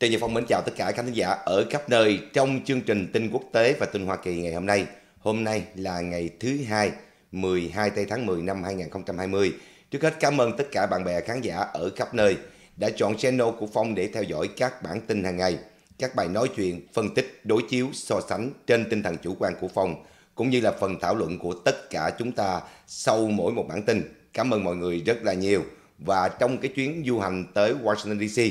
Trần Nhật Phong mến chào tất cả các khán giả ở khắp nơi trong chương trình tin quốc tế và tin Hoa Kỳ ngày hôm nay. Hôm nay là ngày thứ hai, 12 tây tháng 10 năm 2020. Trước hết cảm ơn tất cả bạn bè khán giả ở khắp nơi đã chọn channel của Phong để theo dõi các bản tin hàng ngày, các bài nói chuyện, phân tích, đối chiếu, so sánh trên tinh thần chủ quan của Phong, cũng như là phần thảo luận của tất cả chúng ta sau mỗi một bản tin. Cảm ơn mọi người rất là nhiều. Và trong cái chuyến du hành tới Washington DC,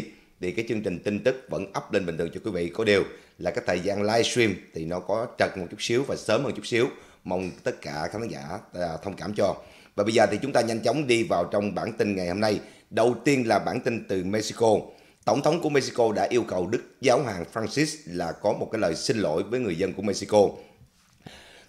thì cái chương trình tin tức vẫn up lên bình thường cho quý vị có điều là cái thời gian livestream thì nó có trật một chút xíu và sớm hơn chút xíu mong tất cả khán giả à, thông cảm cho và bây giờ thì chúng ta nhanh chóng đi vào trong bản tin ngày hôm nay đầu tiên là bản tin từ Mexico tổng thống của Mexico đã yêu cầu Đức giáo hoàng Francis là có một cái lời xin lỗi với người dân của Mexico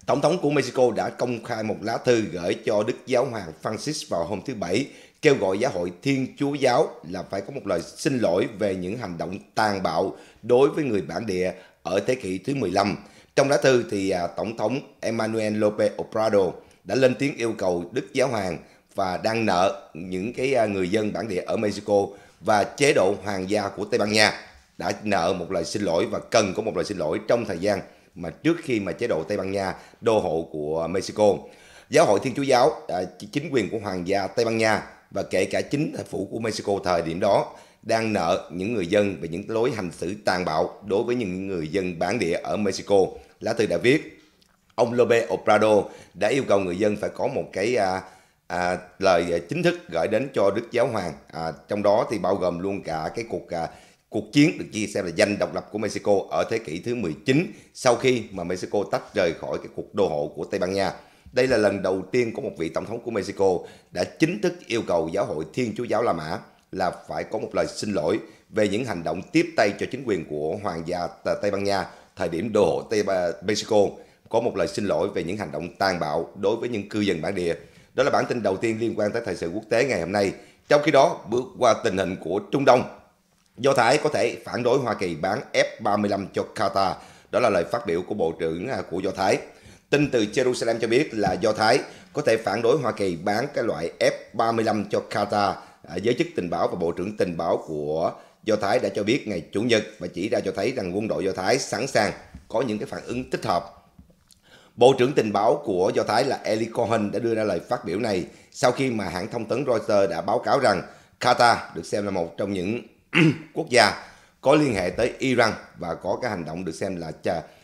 Tổng thống của Mexico đã công khai một lá thư gửi cho Đức Giáo hoàng Francis vào hôm thứ Bảy kêu gọi giáo hội Thiên Chúa Giáo là phải có một lời xin lỗi về những hành động tàn bạo đối với người bản địa ở thế kỷ thứ 15. Trong lá thư thì à, Tổng thống Emmanuel López Obrador đã lên tiếng yêu cầu Đức Giáo Hoàng và đang nợ những cái à, người dân bản địa ở Mexico và chế độ hoàng gia của Tây Ban Nha đã nợ một lời xin lỗi và cần có một lời xin lỗi trong thời gian mà trước khi mà chế độ Tây Ban Nha đô hộ của Mexico. Giáo hội Thiên Chúa Giáo, à, chính quyền của Hoàng gia Tây Ban Nha và kể cả chính thủ phủ của Mexico thời điểm đó đang nợ những người dân về những lối hành xử tàn bạo đối với những người dân bản địa ở Mexico. Lá thư đã viết, ông Lope Obrador đã yêu cầu người dân phải có một cái à, à, lời chính thức gửi đến cho Đức Giáo Hoàng. À, trong đó thì bao gồm luôn cả cái cuộc à, cuộc chiến được chia xem là danh độc lập của Mexico ở thế kỷ thứ 19 sau khi mà Mexico tách rời khỏi cái cuộc đô hộ của Tây Ban Nha. Đây là lần đầu tiên có một vị tổng thống của Mexico đã chính thức yêu cầu giáo hội Thiên Chúa giáo La Mã là phải có một lời xin lỗi về những hành động tiếp tay cho chính quyền của hoàng gia Tây Ban Nha thời điểm đô hộ Tây Mexico có một lời xin lỗi về những hành động tàn bạo đối với những cư dân bản địa. Đó là bản tin đầu tiên liên quan tới thời sự quốc tế ngày hôm nay. Trong khi đó, bước qua tình hình của Trung Đông, Do Thái có thể phản đối Hoa Kỳ bán F-35 cho Qatar. Đó là lời phát biểu của Bộ trưởng à, của Do Thái. Tin từ Jerusalem cho biết là Do Thái có thể phản đối Hoa Kỳ bán cái loại F-35 cho Qatar. À, giới chức tình báo và Bộ trưởng tình báo của Do Thái đã cho biết ngày Chủ nhật và chỉ ra cho thấy rằng quân đội Do Thái sẵn sàng có những cái phản ứng thích hợp. Bộ trưởng tình báo của Do Thái là Eli Cohen đã đưa ra lời phát biểu này sau khi mà hãng thông tấn Reuters đã báo cáo rằng Qatar được xem là một trong những quốc gia có liên hệ tới Iran và có cái hành động được xem là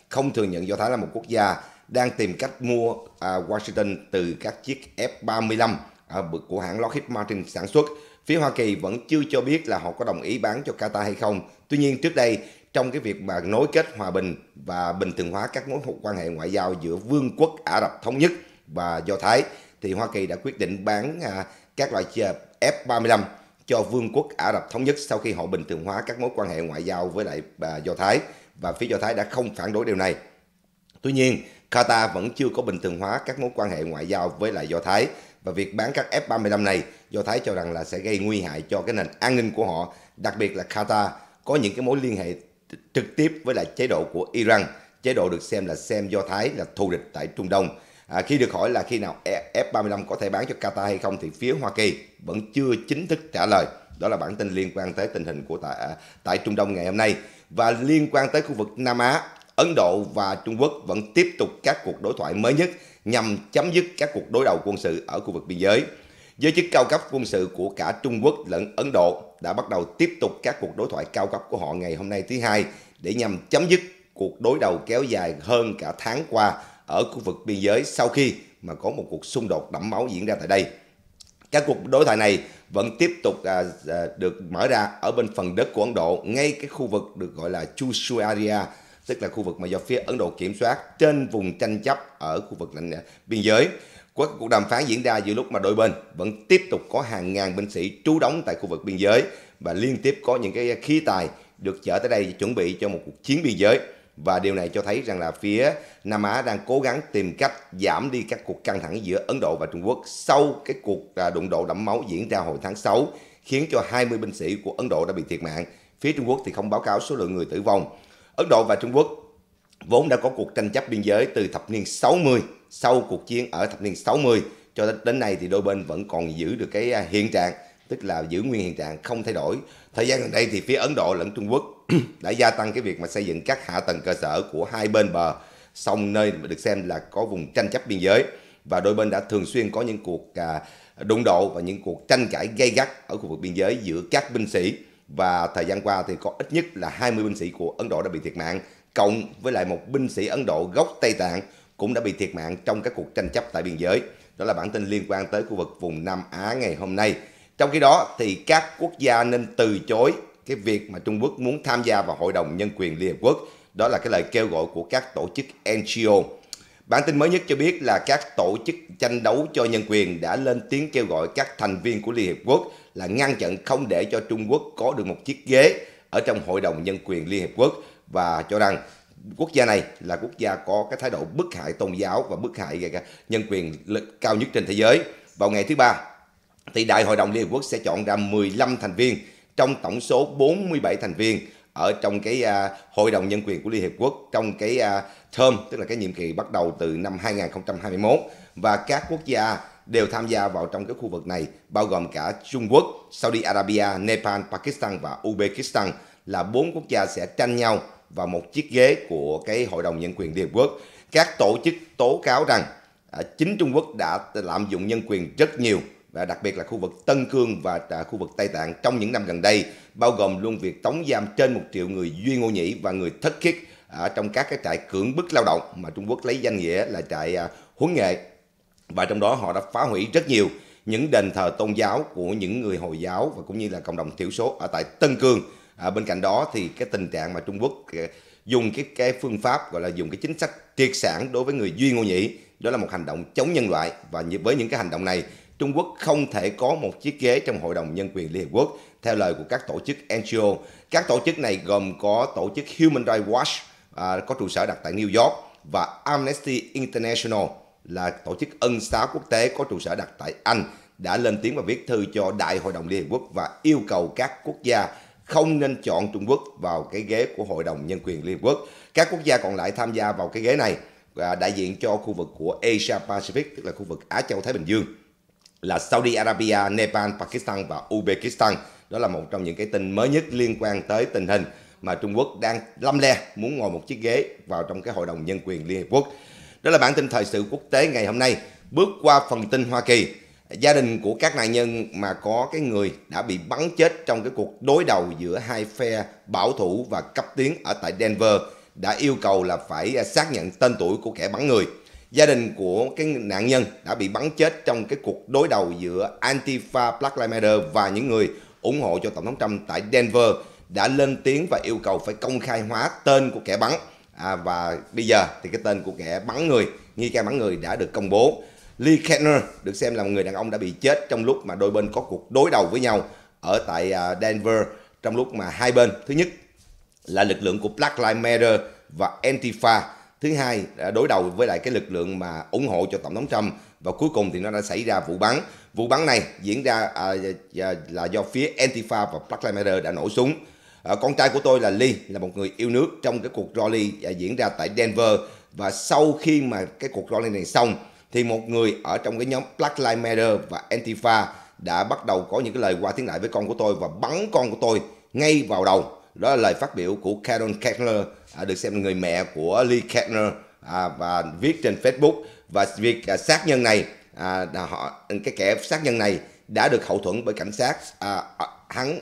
không thừa nhận Do Thái là một quốc gia đang tìm cách mua à, Washington từ các chiếc F-35 à, của hãng Lockheed Martin sản xuất. Phía Hoa Kỳ vẫn chưa cho biết là họ có đồng ý bán cho Qatar hay không. Tuy nhiên trước đây trong cái việc mà nối kết hòa bình và bình thường hóa các mối quan hệ ngoại giao giữa Vương quốc Ả Rập Thống Nhất và Do Thái thì Hoa Kỳ đã quyết định bán à, các loại chiếc F-35 cho Vương quốc Ả Rập Thống Nhất sau khi họ bình thường hóa các mối quan hệ ngoại giao với lại à, Do Thái và phía Do Thái đã không phản đối điều này. Tuy nhiên, Qatar vẫn chưa có bình thường hóa các mối quan hệ ngoại giao với lại Do Thái và việc bán các F-35 này Do Thái cho rằng là sẽ gây nguy hại cho cái nền an ninh của họ, đặc biệt là Qatar có những cái mối liên hệ trực tiếp với lại chế độ của Iran, chế độ được xem là xem Do Thái là thù địch tại Trung Đông. À, khi được hỏi là khi nào e-, F-35 có thể bán cho Qatar hay không thì phía Hoa Kỳ vẫn chưa chính thức trả lời. Đó là bản tin liên quan tới tình hình của tại, à, tại Trung Đông ngày hôm nay. Và liên quan tới khu vực Nam Á, Ấn Độ và Trung Quốc vẫn tiếp tục các cuộc đối thoại mới nhất nhằm chấm dứt các cuộc đối đầu quân sự ở khu vực biên giới. Giới chức cao cấp quân sự của cả Trung Quốc lẫn Ấn Độ đã bắt đầu tiếp tục các cuộc đối thoại cao cấp của họ ngày hôm nay thứ hai để nhằm chấm dứt cuộc đối đầu kéo dài hơn cả tháng qua ở khu vực biên giới sau khi mà có một cuộc xung đột đẫm máu diễn ra tại đây. Các cuộc đối thoại này vẫn tiếp tục à, à, được mở ra ở bên phần đất của Ấn Độ, ngay cái khu vực được gọi là Chushu Area, tức là khu vực mà do phía Ấn Độ kiểm soát trên vùng tranh chấp ở khu vực lãnh biên giới. Qua cuộc đàm phán diễn ra giữa lúc mà đôi bên vẫn tiếp tục có hàng ngàn binh sĩ trú đóng tại khu vực biên giới và liên tiếp có những cái khí tài được chở tới đây chuẩn bị cho một cuộc chiến biên giới và điều này cho thấy rằng là phía Nam Á đang cố gắng tìm cách giảm đi các cuộc căng thẳng giữa Ấn Độ và Trung Quốc sau cái cuộc à, đụng độ đẫm máu diễn ra hồi tháng 6 khiến cho 20 binh sĩ của Ấn Độ đã bị thiệt mạng. Phía Trung Quốc thì không báo cáo số lượng người tử vong. Ấn Độ và Trung Quốc vốn đã có cuộc tranh chấp biên giới từ thập niên 60 sau cuộc chiến ở thập niên 60 cho đến, nay thì đôi bên vẫn còn giữ được cái à, hiện trạng tức là giữ nguyên hiện trạng không thay đổi thời gian gần đây thì phía Ấn Độ lẫn Trung Quốc đã gia tăng cái việc mà xây dựng các hạ tầng cơ sở của hai bên bờ sông nơi được xem là có vùng tranh chấp biên giới và đôi bên đã thường xuyên có những cuộc à, đụng độ và những cuộc tranh cãi gay gắt ở khu vực biên giới giữa các binh sĩ và thời gian qua thì có ít nhất là 20 binh sĩ của Ấn Độ đã bị thiệt mạng, cộng với lại một binh sĩ Ấn Độ gốc Tây Tạng cũng đã bị thiệt mạng trong các cuộc tranh chấp tại biên giới. Đó là bản tin liên quan tới khu vực vùng Nam Á ngày hôm nay. Trong khi đó thì các quốc gia nên từ chối cái việc mà Trung Quốc muốn tham gia vào Hội đồng Nhân quyền Liên Hợp Quốc. Đó là cái lời kêu gọi của các tổ chức NGO. Bản tin mới nhất cho biết là các tổ chức tranh đấu cho nhân quyền đã lên tiếng kêu gọi các thành viên của Liên Hiệp Quốc là ngăn chặn không để cho Trung Quốc có được một chiếc ghế ở trong Hội đồng Nhân quyền Liên Hiệp Quốc và cho rằng quốc gia này là quốc gia có cái thái độ bức hại tôn giáo và bức hại nhân quyền cao nhất trên thế giới. Vào ngày thứ ba, thì Đại hội đồng Liên Hợp Quốc sẽ chọn ra 15 thành viên trong tổng số 47 thành viên ở trong cái uh, Hội đồng Nhân quyền của Liên Hiệp Quốc trong cái uh, term, tức là cái nhiệm kỳ bắt đầu từ năm 2021 và các quốc gia đều tham gia vào trong cái khu vực này, bao gồm cả Trung Quốc, Saudi Arabia, Nepal, Pakistan và Uzbekistan là bốn quốc gia sẽ tranh nhau vào một chiếc ghế của cái Hội đồng Nhân quyền Liên Hợp Quốc. Các tổ chức tố cáo rằng à, chính Trung Quốc đã lạm dụng nhân quyền rất nhiều và đặc biệt là khu vực Tân Cương và à, khu vực Tây Tạng trong những năm gần đây, bao gồm luôn việc tống giam trên một triệu người Duy Ngô Nhĩ và người thất khiết ở trong các cái trại cưỡng bức lao động mà Trung Quốc lấy danh nghĩa là trại à, huấn nghệ và trong đó họ đã phá hủy rất nhiều những đền thờ tôn giáo của những người Hồi giáo và cũng như là cộng đồng thiểu số ở tại Tân Cương. À, bên cạnh đó thì cái tình trạng mà Trung Quốc dùng cái cái phương pháp gọi là dùng cái chính sách triệt sản đối với người Duy Ngô Nhĩ đó là một hành động chống nhân loại và với những cái hành động này Trung Quốc không thể có một chiếc ghế trong Hội đồng Nhân quyền Liên Hợp Quốc theo lời của các tổ chức NGO. Các tổ chức này gồm có tổ chức Human Rights Watch à, có trụ sở đặt tại New York và Amnesty International là tổ chức ân xá quốc tế có trụ sở đặt tại Anh đã lên tiếng và viết thư cho Đại hội đồng Liên Hợp Quốc và yêu cầu các quốc gia không nên chọn Trung Quốc vào cái ghế của Hội đồng Nhân quyền Liên Hợp Quốc. Các quốc gia còn lại tham gia vào cái ghế này và đại diện cho khu vực của Asia Pacific, tức là khu vực Á Châu Thái Bình Dương là Saudi Arabia, Nepal, Pakistan và Uzbekistan. Đó là một trong những cái tin mới nhất liên quan tới tình hình mà Trung Quốc đang lăm le muốn ngồi một chiếc ghế vào trong cái Hội đồng Nhân quyền Liên Hợp Quốc. Đó là bản tin thời sự quốc tế ngày hôm nay. Bước qua phần tin Hoa Kỳ, gia đình của các nạn nhân mà có cái người đã bị bắn chết trong cái cuộc đối đầu giữa hai phe bảo thủ và cấp tiến ở tại Denver đã yêu cầu là phải xác nhận tên tuổi của kẻ bắn người. Gia đình của cái nạn nhân đã bị bắn chết trong cái cuộc đối đầu giữa Antifa Black Lives Matter và những người ủng hộ cho Tổng thống Trump tại Denver đã lên tiếng và yêu cầu phải công khai hóa tên của kẻ bắn à, và bây giờ thì cái tên của kẻ bắn người nghi can bắn người đã được công bố Lee Kenner được xem là một người đàn ông đã bị chết trong lúc mà đôi bên có cuộc đối đầu với nhau ở tại à, Denver trong lúc mà hai bên thứ nhất là lực lượng của Black Lives Matter và Antifa thứ hai đã đối đầu với lại cái lực lượng mà ủng hộ cho tổng thống Trump và cuối cùng thì nó đã xảy ra vụ bắn vụ bắn này diễn ra à, à là do phía Antifa và Black Lives Matter đã nổ súng Ờ, con trai của tôi là Lee là một người yêu nước trong cái cuộc rally à, diễn ra tại Denver và sau khi mà cái cuộc rally này xong thì một người ở trong cái nhóm Black Lives Matter và Antifa đã bắt đầu có những cái lời qua tiếng lại với con của tôi và bắn con của tôi ngay vào đầu. Đó là lời phát biểu của Carol Kettner, à, được xem là người mẹ của Lee Kettner à, và viết trên Facebook và việc à, sát nhân này à, họ cái kẻ sát nhân này đã được hậu thuẫn bởi cảnh sát à, hắn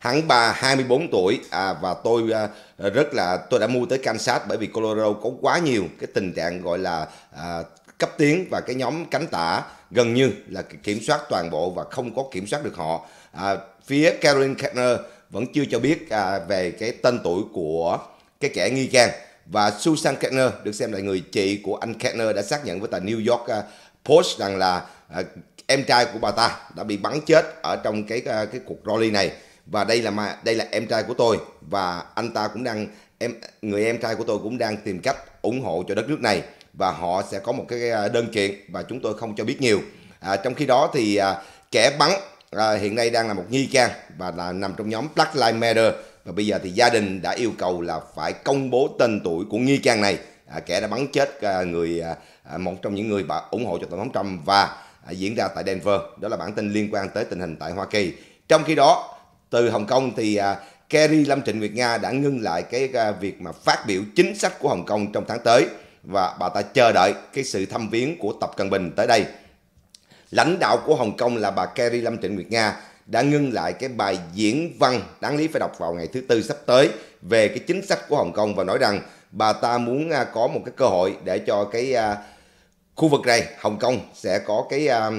hắn ba 24 tuổi à, và tôi à, rất là tôi đã mua tới Kansas bởi vì Colorado có quá nhiều cái tình trạng gọi là à, cấp tiến và cái nhóm cánh tả gần như là kiểm soát toàn bộ và không có kiểm soát được họ à, phía Caroline Kepner vẫn chưa cho biết à, về cái tên tuổi của cái kẻ nghi can và Susan Kepner được xem là người chị của anh Kepner đã xác nhận với tờ New York à, Post rằng là à, em trai của bà ta đã bị bắn chết ở trong cái à, cái cuộc rally này và đây là mà đây là em trai của tôi và anh ta cũng đang em người em trai của tôi cũng đang tìm cách ủng hộ cho đất nước này và họ sẽ có một cái à, đơn kiện và chúng tôi không cho biết nhiều à, trong khi đó thì à, kẻ bắn à, hiện nay đang là một nghi can và là nằm trong nhóm Black Lives Matter và bây giờ thì gia đình đã yêu cầu là phải công bố tên tuổi của nghi can này à, kẻ đã bắn chết à, người à, à một trong những người bà ủng hộ cho tổng thống Trump và à, diễn ra tại Denver đó là bản tin liên quan tới tình hình tại Hoa Kỳ trong khi đó từ Hồng Kông thì à, Kerry Lâm Trịnh Nguyệt Nga đã ngưng lại cái à, việc mà phát biểu chính sách của Hồng Kông trong tháng tới và bà ta chờ đợi cái sự thăm viếng của Tập Cận Bình tới đây. Lãnh đạo của Hồng Kông là bà Kerry Lâm Trịnh Nguyệt Nga đã ngưng lại cái bài diễn văn đáng lý phải đọc vào ngày thứ tư sắp tới về cái chính sách của Hồng Kông và nói rằng bà ta muốn à, có một cái cơ hội để cho cái à, khu vực này Hồng Kông sẽ có cái à,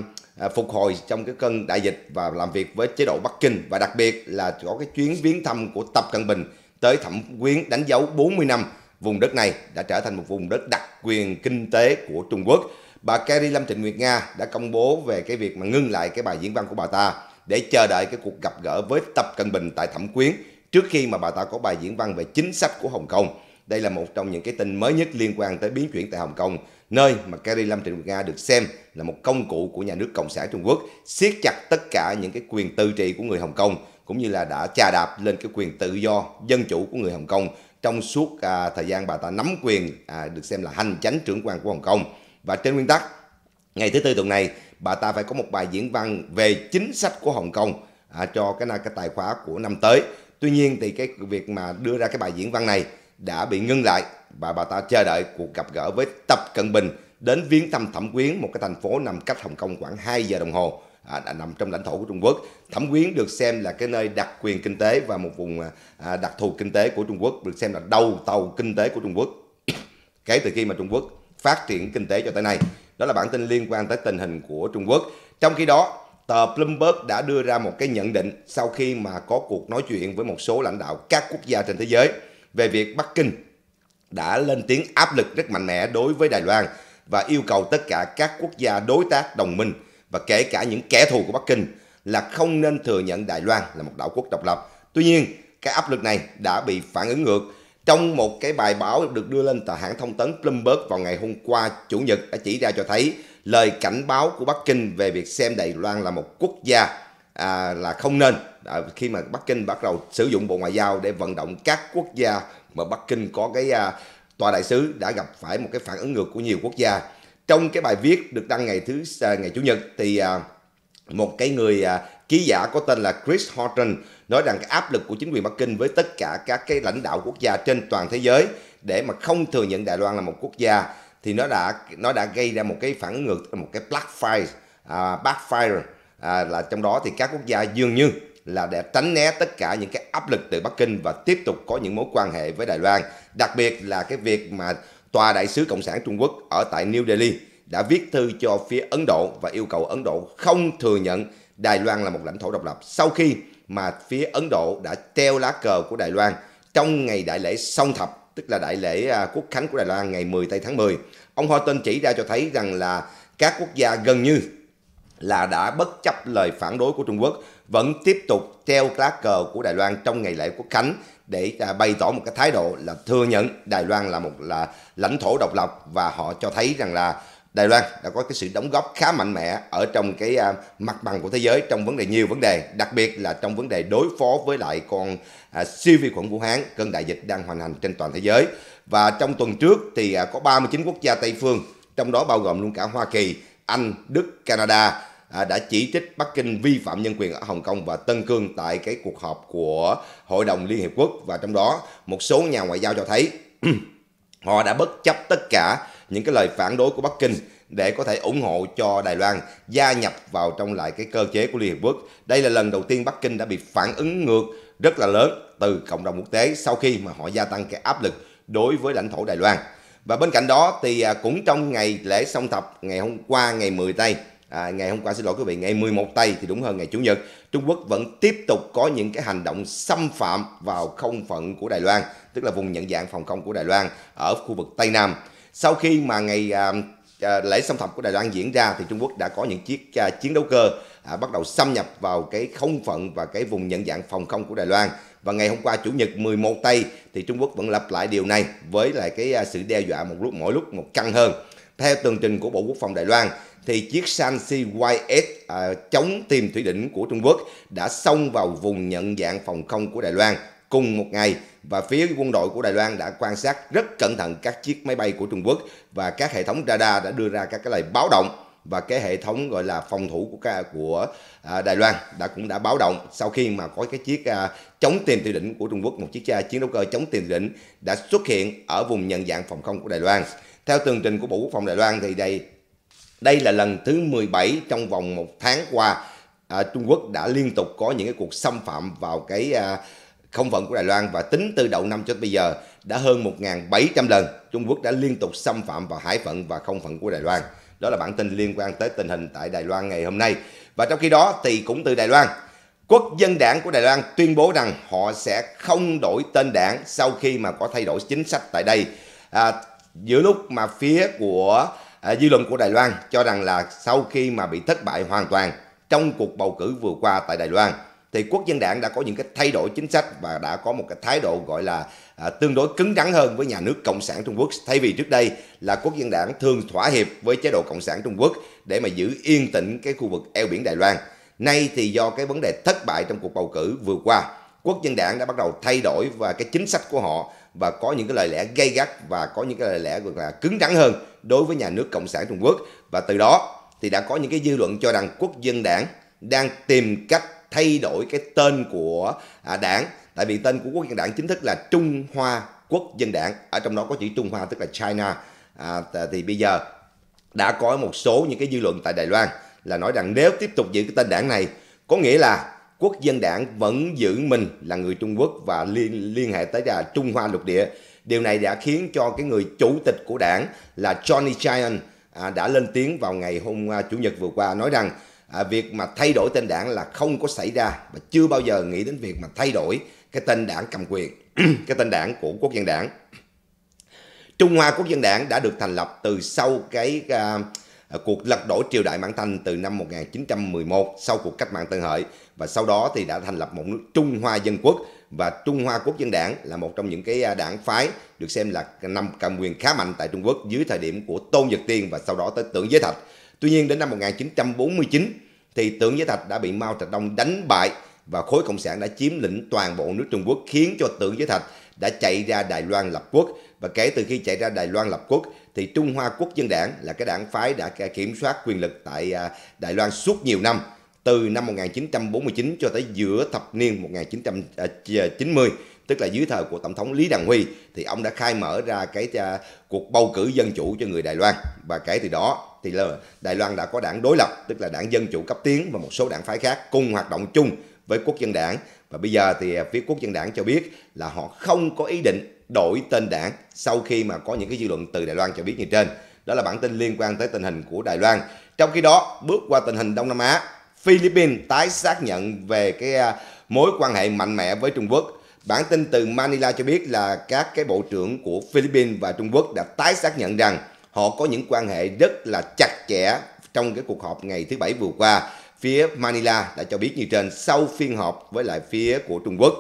À, phục hồi trong cái cơn đại dịch và làm việc với chế độ Bắc Kinh và đặc biệt là có cái chuyến viếng thăm của Tập Cận Bình tới thẩm quyến đánh dấu 40 năm vùng đất này đã trở thành một vùng đất đặc quyền kinh tế của Trung Quốc. Bà Carrie Lâm Trịnh Nguyệt Nga đã công bố về cái việc mà ngưng lại cái bài diễn văn của bà ta để chờ đợi cái cuộc gặp gỡ với Tập Cận Bình tại thẩm quyến trước khi mà bà ta có bài diễn văn về chính sách của Hồng Kông. Đây là một trong những cái tin mới nhất liên quan tới biến chuyển tại Hồng Kông nơi mà Carrie Lam Trịnh Nguyệt Nga được xem là một công cụ của nhà nước Cộng sản Trung Quốc siết chặt tất cả những cái quyền tự trị của người Hồng Kông cũng như là đã trà đạp lên cái quyền tự do dân chủ của người Hồng Kông trong suốt à, thời gian bà ta nắm quyền à, được xem là hành chánh trưởng quan của Hồng Kông và trên nguyên tắc ngày thứ tư tuần này bà ta phải có một bài diễn văn về chính sách của Hồng Kông à, cho cái cái tài khoá của năm tới tuy nhiên thì cái việc mà đưa ra cái bài diễn văn này đã bị ngưng lại và bà ta chờ đợi cuộc gặp gỡ với Tập Cận Bình đến viếng thăm Thẩm Quyến, một cái thành phố nằm cách Hồng Kông khoảng 2 giờ đồng hồ à, đã nằm trong lãnh thổ của Trung Quốc. Thẩm Quyến được xem là cái nơi đặc quyền kinh tế và một vùng à, à đặc thù kinh tế của Trung Quốc, được xem là đầu tàu kinh tế của Trung Quốc kể từ khi mà Trung Quốc phát triển kinh tế cho tới nay. Đó là bản tin liên quan tới tình hình của Trung Quốc. Trong khi đó, tờ Bloomberg đã đưa ra một cái nhận định sau khi mà có cuộc nói chuyện với một số lãnh đạo các quốc gia trên thế giới về việc Bắc Kinh đã lên tiếng áp lực rất mạnh mẽ đối với Đài Loan và yêu cầu tất cả các quốc gia đối tác đồng minh và kể cả những kẻ thù của Bắc Kinh là không nên thừa nhận Đài Loan là một đảo quốc độc lập. Tuy nhiên, cái áp lực này đã bị phản ứng ngược trong một cái bài báo được đưa lên tờ hãng thông tấn Bloomberg vào ngày hôm qua chủ nhật đã chỉ ra cho thấy lời cảnh báo của Bắc Kinh về việc xem Đài Loan là một quốc gia à, là không nên à, khi mà Bắc Kinh bắt đầu sử dụng Bộ Ngoại giao để vận động các quốc gia mà Bắc Kinh có cái à, tòa đại sứ đã gặp phải một cái phản ứng ngược của nhiều quốc gia trong cái bài viết được đăng ngày thứ à, ngày chủ nhật thì à, một cái người à, ký giả có tên là Chris Horton nói rằng cái áp lực của chính quyền Bắc Kinh với tất cả các cái lãnh đạo quốc gia trên toàn thế giới để mà không thừa nhận Đài Loan là một quốc gia thì nó đã nó đã gây ra một cái phản ứng ngược một cái black fire à, backfire à, là trong đó thì các quốc gia dường như là để tránh né tất cả những cái áp lực từ Bắc Kinh và tiếp tục có những mối quan hệ với Đài Loan, đặc biệt là cái việc mà tòa đại sứ cộng sản Trung Quốc ở tại New Delhi đã viết thư cho phía Ấn Độ và yêu cầu Ấn Độ không thừa nhận Đài Loan là một lãnh thổ độc lập sau khi mà phía Ấn Độ đã treo lá cờ của Đài Loan trong ngày đại lễ song thập tức là đại lễ à, quốc khánh của Đài Loan ngày 10 tây tháng 10. Ông Horton chỉ ra cho thấy rằng là các quốc gia gần như là đã bất chấp lời phản đối của Trung Quốc vẫn tiếp tục treo lá cờ của Đài Loan trong ngày lễ quốc khánh để à, bày tỏ một cái thái độ là thừa nhận Đài Loan là một là lãnh thổ độc lập và họ cho thấy rằng là Đài Loan đã có cái sự đóng góp khá mạnh mẽ ở trong cái uh, mặt bằng của thế giới trong vấn đề nhiều vấn đề, đặc biệt là trong vấn đề đối phó với lại con uh, siêu vi khuẩn Vũ Hán, cơn đại dịch đang hoành hành trên toàn thế giới. Và trong tuần trước thì uh, có 39 quốc gia Tây phương, trong đó bao gồm luôn cả Hoa Kỳ, Anh, Đức, Canada À, đã chỉ trích Bắc Kinh vi phạm nhân quyền ở Hồng Kông và Tân Cương tại cái cuộc họp của Hội đồng Liên Hiệp Quốc và trong đó một số nhà ngoại giao cho thấy họ đã bất chấp tất cả những cái lời phản đối của Bắc Kinh để có thể ủng hộ cho Đài Loan gia nhập vào trong lại cái cơ chế của Liên Hiệp Quốc. Đây là lần đầu tiên Bắc Kinh đã bị phản ứng ngược rất là lớn từ cộng đồng quốc tế sau khi mà họ gia tăng cái áp lực đối với lãnh thổ Đài Loan. Và bên cạnh đó thì à, cũng trong ngày lễ song thập ngày hôm qua ngày 10 tây à, ngày hôm qua xin lỗi quý vị ngày 11 tây thì đúng hơn ngày chủ nhật Trung Quốc vẫn tiếp tục có những cái hành động xâm phạm vào không phận của Đài Loan tức là vùng nhận dạng phòng không của Đài Loan ở khu vực Tây Nam sau khi mà ngày à, à lễ xâm phạm của Đài Loan diễn ra thì Trung Quốc đã có những chiếc à, chiến đấu cơ à, bắt đầu xâm nhập vào cái không phận và cái vùng nhận dạng phòng không của Đài Loan và ngày hôm qua chủ nhật 11 tây thì Trung Quốc vẫn lặp lại điều này với lại cái à, sự đe dọa một lúc mỗi lúc một căng hơn theo tường trình của Bộ Quốc phòng Đài Loan, thì chiếc Sanxi YS à, chống tìm thủy đỉnh của Trung Quốc đã xông vào vùng nhận dạng phòng không của Đài Loan cùng một ngày và phía quân đội của Đài Loan đã quan sát rất cẩn thận các chiếc máy bay của Trung Quốc và các hệ thống radar đã đưa ra các cái lời báo động và cái hệ thống gọi là phòng thủ của của à, Đài Loan đã cũng đã báo động sau khi mà có cái chiếc à, chống tìm thủy đỉnh của Trung Quốc một chiếc à, chiến đấu cơ chống tìm thủy đỉnh đã xuất hiện ở vùng nhận dạng phòng không của Đài Loan theo tường trình của Bộ Quốc phòng Đài Loan thì đây đây là lần thứ 17 trong vòng một tháng qua à, Trung Quốc đã liên tục có những cái cuộc xâm phạm vào cái à, không phận của Đài Loan và tính từ đầu năm cho tới bây giờ đã hơn 1.700 lần Trung Quốc đã liên tục xâm phạm vào hải phận và không phận của Đài Loan. Đó là bản tin liên quan tới tình hình tại Đài Loan ngày hôm nay. Và trong khi đó thì cũng từ Đài Loan, Quốc dân đảng của Đài Loan tuyên bố rằng họ sẽ không đổi tên đảng sau khi mà có thay đổi chính sách tại đây. À, giữa lúc mà phía của à, dư luận của Đài Loan cho rằng là sau khi mà bị thất bại hoàn toàn trong cuộc bầu cử vừa qua tại Đài Loan thì quốc dân đảng đã có những cái thay đổi chính sách và đã có một cái thái độ gọi là à, tương đối cứng rắn hơn với nhà nước cộng sản Trung Quốc thay vì trước đây là quốc dân đảng thường thỏa hiệp với chế độ cộng sản Trung Quốc để mà giữ yên tĩnh cái khu vực eo biển Đài Loan. Nay thì do cái vấn đề thất bại trong cuộc bầu cử vừa qua, quốc dân đảng đã bắt đầu thay đổi và cái chính sách của họ và có những cái lời lẽ gay gắt và có những cái lời lẽ gọi là cứng rắn hơn đối với nhà nước cộng sản Trung Quốc và từ đó thì đã có những cái dư luận cho rằng quốc dân đảng đang tìm cách thay đổi cái tên của à, đảng tại vì tên của quốc dân đảng chính thức là Trung Hoa Quốc dân đảng ở trong đó có chữ Trung Hoa tức là China à, thì bây giờ đã có một số những cái dư luận tại Đài Loan là nói rằng nếu tiếp tục giữ cái tên đảng này có nghĩa là quốc dân đảng vẫn giữ mình là người Trung Quốc và liên liên hệ tới là Trung Hoa lục địa. Điều này đã khiến cho cái người chủ tịch của đảng là Johnny Chien à, đã lên tiếng vào ngày hôm à, chủ nhật vừa qua nói rằng à, việc mà thay đổi tên đảng là không có xảy ra và chưa bao giờ nghĩ đến việc mà thay đổi cái tên đảng cầm quyền, cái tên đảng của quốc dân đảng. Trung Hoa Quốc dân đảng đã được thành lập từ sau cái à, cuộc lật đổ triều đại Mãn Thanh từ năm 1911 sau cuộc cách mạng Tân Hợi và sau đó thì đã thành lập một nước Trung Hoa Dân Quốc và Trung Hoa Quốc dân đảng là một trong những cái à, đảng phái được xem là nằm cầm quyền khá mạnh tại Trung Quốc dưới thời điểm của Tôn Nhật Tiên và sau đó tới Tưởng Giới Thạch. Tuy nhiên đến năm 1949 thì Tưởng Giới Thạch đã bị Mao Trạch Đông đánh bại và khối cộng sản đã chiếm lĩnh toàn bộ nước Trung Quốc khiến cho Tưởng Giới Thạch đã chạy ra Đài Loan lập quốc và kể từ khi chạy ra Đài Loan lập quốc thì Trung Hoa Quốc dân đảng là cái đảng phái đã kiểm soát quyền lực tại à, Đài Loan suốt nhiều năm từ năm 1949 cho tới giữa thập niên 1990 à, à, tức là dưới thời của tổng thống Lý Đăng Huy thì ông đã khai mở ra cái uh, cuộc bầu cử dân chủ cho người Đài Loan và kể từ đó thì là Đài Loan đã có đảng đối lập tức là đảng dân chủ cấp tiến và một số đảng phái khác cùng hoạt động chung với quốc dân đảng và bây giờ thì phía quốc dân đảng cho biết là họ không có ý định đổi tên đảng sau khi mà có những cái dư luận từ Đài Loan cho biết như trên đó là bản tin liên quan tới tình hình của Đài Loan trong khi đó bước qua tình hình Đông Nam Á Philippines tái xác nhận về cái à, mối quan hệ mạnh mẽ với Trung Quốc. Bản tin từ Manila cho biết là các cái bộ trưởng của Philippines và Trung Quốc đã tái xác nhận rằng họ có những quan hệ rất là chặt chẽ trong cái cuộc họp ngày thứ bảy vừa qua. Phía Manila đã cho biết như trên sau phiên họp với lại phía của Trung Quốc.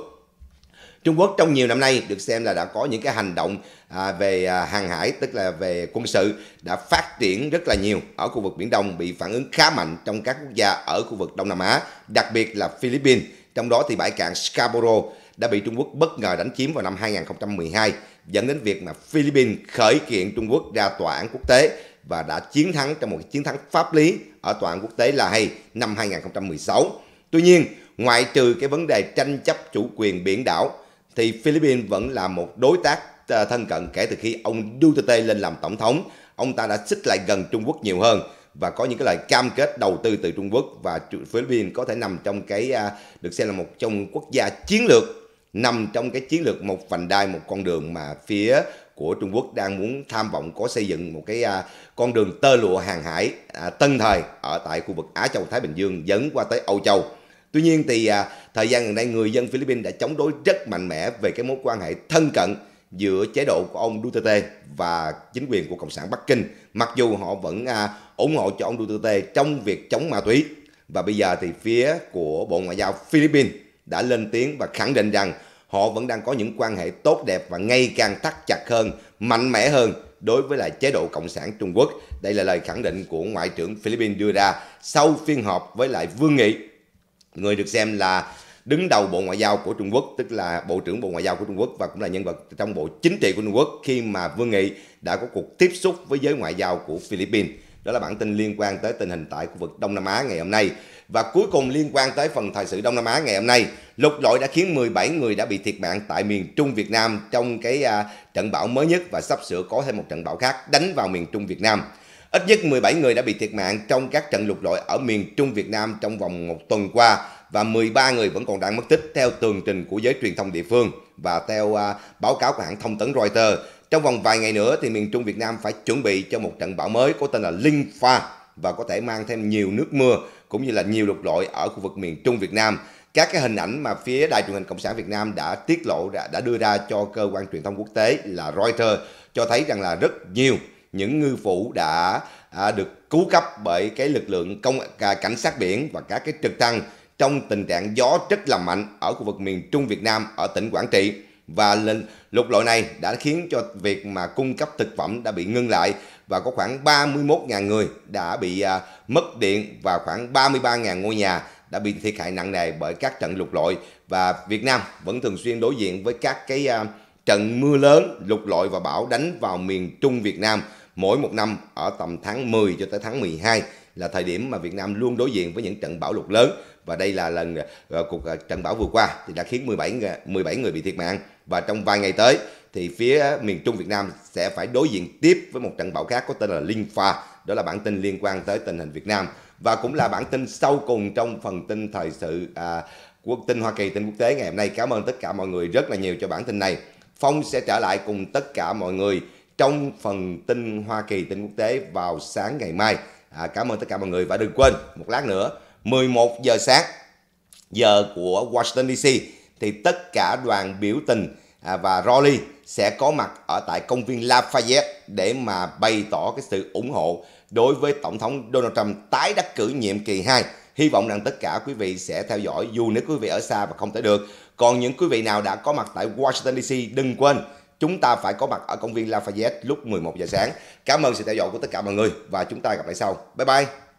Trung Quốc trong nhiều năm nay được xem là đã có những cái hành động à, về à, hàng hải tức là về quân sự đã phát triển rất là nhiều ở khu vực Biển Đông bị phản ứng khá mạnh trong các quốc gia ở khu vực Đông Nam Á, đặc biệt là Philippines. Trong đó thì bãi cạn Scarborough đã bị Trung Quốc bất ngờ đánh chiếm vào năm 2012 dẫn đến việc mà Philippines khởi kiện Trung Quốc ra tòa án quốc tế và đã chiến thắng trong một chiến thắng pháp lý ở tòa án quốc tế là hay năm 2016. Tuy nhiên, ngoại trừ cái vấn đề tranh chấp chủ quyền biển đảo thì Philippines vẫn là một đối tác ờ, thân cận kể từ khi ông Duterte lên làm tổng thống. Ông ta đã xích lại gần Trung Quốc nhiều hơn và có những cái lời cam kết đầu tư từ Trung Quốc và Philippines có thể nằm trong cái à, được xem là một trong quốc gia chiến lược nằm trong cái chiến lược một vành đai một con đường mà phía của Trung Quốc đang muốn tham vọng có xây dựng một cái à, con đường tơ lụa hàng hải à, tân thời ở tại khu vực Á Châu Thái Bình Dương dẫn qua tới Âu Châu. Tuy nhiên thì à, thời gian gần đây người dân Philippines đã chống đối rất mạnh mẽ về cái mối quan hệ thân cận giữa chế độ của ông Duterte và chính quyền của Cộng sản Bắc Kinh. Mặc dù họ vẫn à, ủng hộ cho ông Duterte trong việc chống ma túy. Và bây giờ thì phía của Bộ Ngoại giao Philippines đã lên tiếng và khẳng định rằng họ vẫn đang có những quan hệ tốt đẹp và ngày càng thắt chặt hơn, mạnh mẽ hơn đối với lại chế độ cộng sản Trung Quốc. Đây là lời khẳng định của Ngoại trưởng Philippines đưa ra sau phiên họp với lại Vương Nghị người được xem là đứng đầu Bộ Ngoại giao của Trung Quốc, tức là Bộ trưởng Bộ Ngoại giao của Trung Quốc và cũng là nhân vật trong Bộ Chính trị của Trung Quốc khi mà Vương Nghị đã có cuộc tiếp xúc với giới ngoại giao của Philippines. Đó là bản tin liên quan tới tình hình tại khu vực Đông Nam Á ngày hôm nay. Và cuối cùng liên quan tới phần thời sự Đông Nam Á ngày hôm nay, lục lội đã khiến 17 người đã bị thiệt mạng tại miền Trung Việt Nam trong cái à, trận bão mới nhất và sắp sửa có thêm một trận bão khác đánh vào miền Trung Việt Nam. Ít nhất 17 người đã bị thiệt mạng trong các trận lục lội ở miền Trung Việt Nam trong vòng một tuần qua và 13 người vẫn còn đang mất tích theo tường trình của giới truyền thông địa phương và theo à, báo cáo của hãng thông tấn Reuters. Trong vòng vài ngày nữa thì miền Trung Việt Nam phải chuẩn bị cho một trận bão mới có tên là Linh Pha và có thể mang thêm nhiều nước mưa cũng như là nhiều lục lội ở khu vực miền Trung Việt Nam. Các cái hình ảnh mà phía Đài truyền hình Cộng sản Việt Nam đã tiết lộ đã đưa ra cho cơ quan truyền thông quốc tế là Reuters cho thấy rằng là rất nhiều những ngư phủ đã à, được cứu cấp bởi cái lực lượng công à, cảnh sát biển và các cái trực thăng trong tình trạng gió rất là mạnh ở khu vực miền Trung Việt Nam ở tỉnh Quảng Trị và lên lục lội này đã khiến cho việc mà cung cấp thực phẩm đã bị ngưng lại và có khoảng 31.000 người đã bị à, mất điện và khoảng 33.000 ngôi nhà đã bị thiệt hại nặng nề bởi các trận lục lội và Việt Nam vẫn thường xuyên đối diện với các cái à, trận mưa lớn, lục lội và bão đánh vào miền Trung Việt Nam mỗi một năm ở tầm tháng 10 cho tới tháng 12 là thời điểm mà Việt Nam luôn đối diện với những trận bão lụt lớn và đây là lần uh, cuộc ờ, trận bão vừa qua thì đã khiến 17 17 người bị thiệt mạng và trong vài ngày tới thì phía miền Trung Việt Nam sẽ phải đối diện tiếp với một trận bão khác có tên là Liên Pha đó là bản tin liên quan tới tình hình Việt Nam và cũng là bản tin sau cùng trong phần tin thời sự à, của tin Hoa Kỳ tin quốc tế ngày hôm nay cảm ơn tất cả mọi người rất là nhiều cho bản tin này Phong sẽ trở lại cùng tất cả mọi người trong phần tin Hoa Kỳ, tin quốc tế vào sáng ngày mai. À, cảm ơn tất cả mọi người và đừng quên một lát nữa 11 giờ sáng giờ của Washington DC thì tất cả đoàn biểu tình à, và rally sẽ có mặt ở tại công viên Lafayette để mà bày tỏ cái sự ủng hộ đối với Tổng thống Donald Trump tái đắc cử nhiệm kỳ 2. Hy vọng rằng tất cả quý vị sẽ theo dõi dù nếu quý vị ở xa và không thể được. Còn những quý vị nào đã có mặt tại Washington DC đừng quên chúng ta phải có mặt ở công viên Lafayette lúc 11 giờ sáng. Cảm ơn sự theo dõi của tất cả mọi người và chúng ta gặp lại sau. Bye bye.